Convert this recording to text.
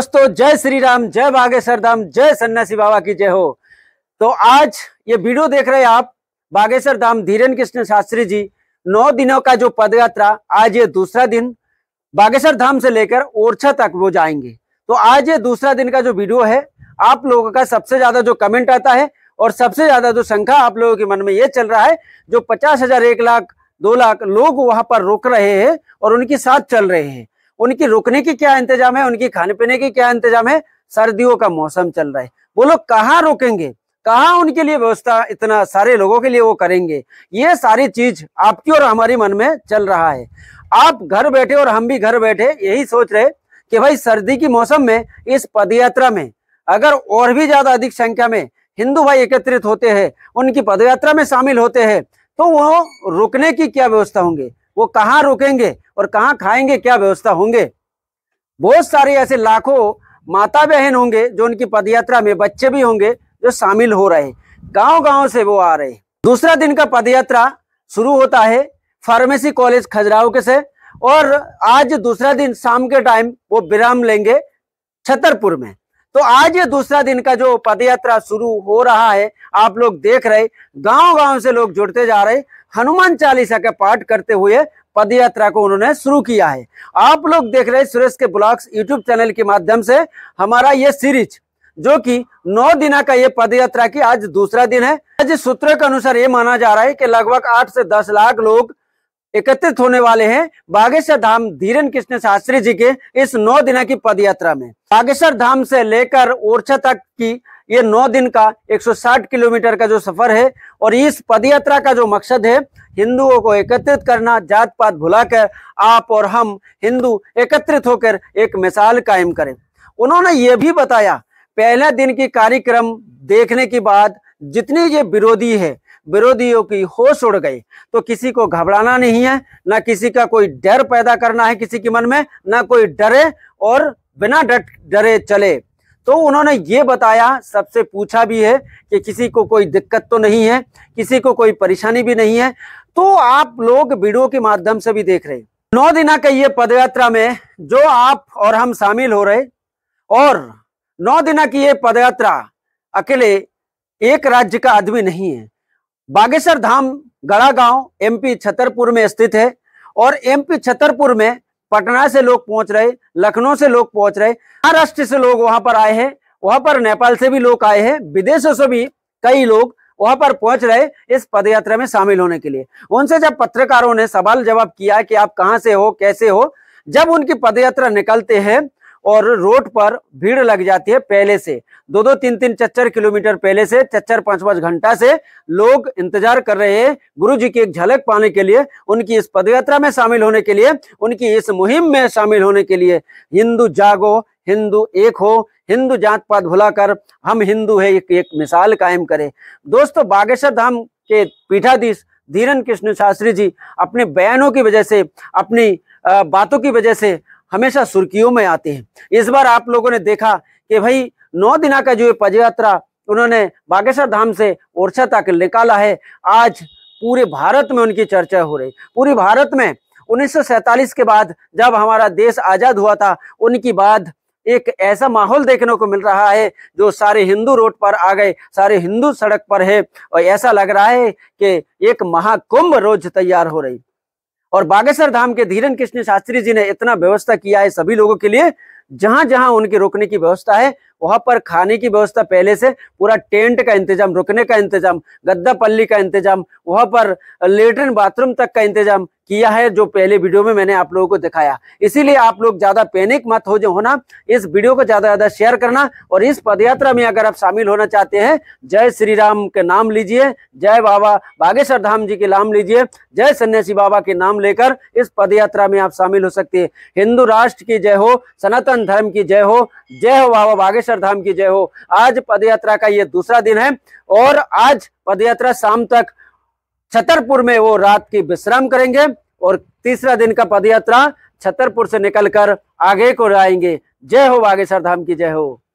दोस्तों जय श्री राम जय बागेश्वर धाम जय सन्यासी बाबा की जय हो तो आज ये वीडियो देख रहे हैं आप बागेश्वर धाम धीरेन कृष्ण शास्त्री जी नौ दिनों का जो पदयात्रा आज ये दूसरा दिन बागेश्वर धाम से लेकर ओरछा तक वो जाएंगे तो आज ये दूसरा दिन का जो वीडियो है आप लोगों का सबसे ज्यादा जो कमेंट आता है और सबसे ज्यादा जो संख्या आप लोगों के मन में ये चल रहा है जो पचास हजार एक लाख दो लाख लोग वहां पर रुक रहे हैं और उनके साथ चल रहे हैं उनकी रुकने की क्या इंतजाम है उनकी खाने पीने की क्या इंतजाम है सर्दियों का मौसम चल रहा है वो लोग कहाँ रुकेंगे कहा उनके लिए व्यवस्था इतना सारे लोगों के लिए वो करेंगे ये सारी चीज आपकी और हमारी मन में चल रहा है आप घर बैठे और हम भी घर बैठे यही सोच रहे कि भाई सर्दी की मौसम में इस पदयात्रा में अगर और भी ज्यादा अधिक संख्या में हिंदू भाई एकत्रित होते हैं उनकी पदयात्रा में शामिल होते हैं तो वो रुकने की क्या व्यवस्था होंगे वो कहाँ रुकेंगे और कहाँ खाएंगे क्या व्यवस्था होंगे बहुत सारे ऐसे लाखों माता बहन होंगे जो उनकी पदयात्रा में बच्चे भी होंगे जो शामिल हो रहे गांव गांव से वो आ रहे दूसरा दिन का पदयात्रा शुरू होता है फार्मेसी कॉलेज खजुराहो के से और आज दूसरा दिन शाम के टाइम वो विराम लेंगे छतरपुर में तो आज ये दूसरा दिन का जो पद यात्रा शुरू हो रहा है आप लोग देख रहे गांव गांव से लोग जुड़ते जा रहे हनुमान चालीसा का पाठ करते हुए पद यात्रा को उन्होंने शुरू किया है आप लोग देख रहे सुरेश के ब्लॉग्स यूट्यूब चैनल के माध्यम से हमारा ये सीरीज जो कि नौ दिना का ये पद यात्रा की आज दूसरा दिन है आज सूत्रों के अनुसार ये माना जा रहा है कि लगभग आठ से दस लाख लोग एकत्रित होने वाले हैं बागेश्वर धाम धीरेन कृष्ण शास्त्री जी के इस नौ दिन की पद यात्रा में बागेश्वर धाम से लेकर ओरछा तक की ये नौ दिन का 160 किलोमीटर का जो सफर है और इस पद यात्रा का जो मकसद है हिंदुओं को एकत्रित करना जात पात भुलाकर आप और हम हिंदू एकत्रित होकर एक मिसाल कायम करें उन्होंने ये भी बताया पहले दिन की कार्यक्रम देखने के बाद जितने ये विरोधी है विरोधियों की होश उड़ गई तो किसी को घबराना नहीं है ना किसी का कोई डर पैदा करना है किसी के मन में ना कोई डरे और बिना डर डरे चले तो उन्होंने ये बताया सबसे पूछा भी है कि किसी को कोई दिक्कत तो नहीं है किसी को कोई परेशानी भी नहीं है तो आप लोग वीडियो के माध्यम से भी देख रहे नौ दिना के ये पद यात्रा में जो आप और हम शामिल हो रहे और नौ दिना की ये पदयात्रा अकेले एक राज्य का आदमी नहीं है बागेश्वर धाम गड़ा गांव एमपी छतरपुर में स्थित है और एमपी छतरपुर में पटना से लोग पहुंच रहे लखनऊ से लोग पहुंच रहे महाराष्ट्र से लोग वहां पर आए हैं वहां पर नेपाल से भी लोग आए हैं विदेशों से भी कई लोग वहां पर पहुंच रहे इस पद यात्रा में शामिल होने के लिए उनसे जब पत्रकारों ने सवाल जवाब किया कि आप कहाँ से हो कैसे हो जब उनकी पदयात्रा निकलते हैं और रोड पर भीड़ लग जाती है पहले से दो दो तीन तीन चच्चर किलोमीटर पहले से चच्चर पांच पांच घंटा से लोग इंतजार कर रहे हैं गुरु जी की एक झलक पाने के लिए उनकी इस पदयात्रा में शामिल होने के लिए उनकी इस मुहिम में शामिल होने के लिए हिंदू जागो हिंदू एक हो हिंदू जात पात भुलाकर हम हिंदू है एक, एक मिसाल कायम करें दोस्तों बागेश्वर धाम के पीठाधीश धीरन कृष्ण शास्त्री जी अपने बयानों की वजह से अपनी बातों की वजह से हमेशा सुर्खियों में आते हैं इस बार आप लोगों ने देखा कि भाई नौ दिना का जो ये पद यात्रा उन्होंने बागेश्वर धाम से ओरछा तक निकाला है आज पूरे भारत में उनकी चर्चा हो रही पूरे भारत में उन्नीस के बाद जब हमारा देश आज़ाद हुआ था उनकी बाद एक ऐसा माहौल देखने को मिल रहा है जो सारे हिंदू रोड पर आ गए सारे हिंदू सड़क पर है और ऐसा लग रहा है कि एक महाकुंभ रोज तैयार हो रही और बागेश्वर धाम के धीरन कृष्ण शास्त्री जी ने इतना व्यवस्था किया है सभी लोगों के लिए जहां जहां उनके रोकने की व्यवस्था है वहां पर खाने की व्यवस्था पहले से पूरा टेंट का इंतजाम रुकने का इंतजाम गद्दा पल्ली का इंतजाम वहाँ पर लेटरिन बाथरूम तक का इंतजाम किया है जो पहले वीडियो में मैंने आप लोगों को दिखाया इसीलिए आप लोग ज्यादा पैनिक मत हो जो होना इस वीडियो को ज्यादा ज्यादा शेयर करना और इस पदयात्रा में अगर आप शामिल होना चाहते हैं जय श्री राम के नाम लीजिए जय बाबा बागेश्वर धाम जी के नाम लीजिए जय सन्यासी बाबा के नाम लेकर इस पदयात्रा में आप शामिल हो सकते हैं हिंदू राष्ट्र की जय हो सनातन धर्म की जय हो जय हो बाबा बागेश्वर धाम की जय हो आज पदयात्रा का ये दूसरा दिन है और आज पदयात्रा शाम तक छतरपुर में वो रात की विश्राम करेंगे और तीसरा दिन का पदयात्रा छतरपुर से निकलकर आगे को आएंगे जय हो बागेश्वर धाम की जय हो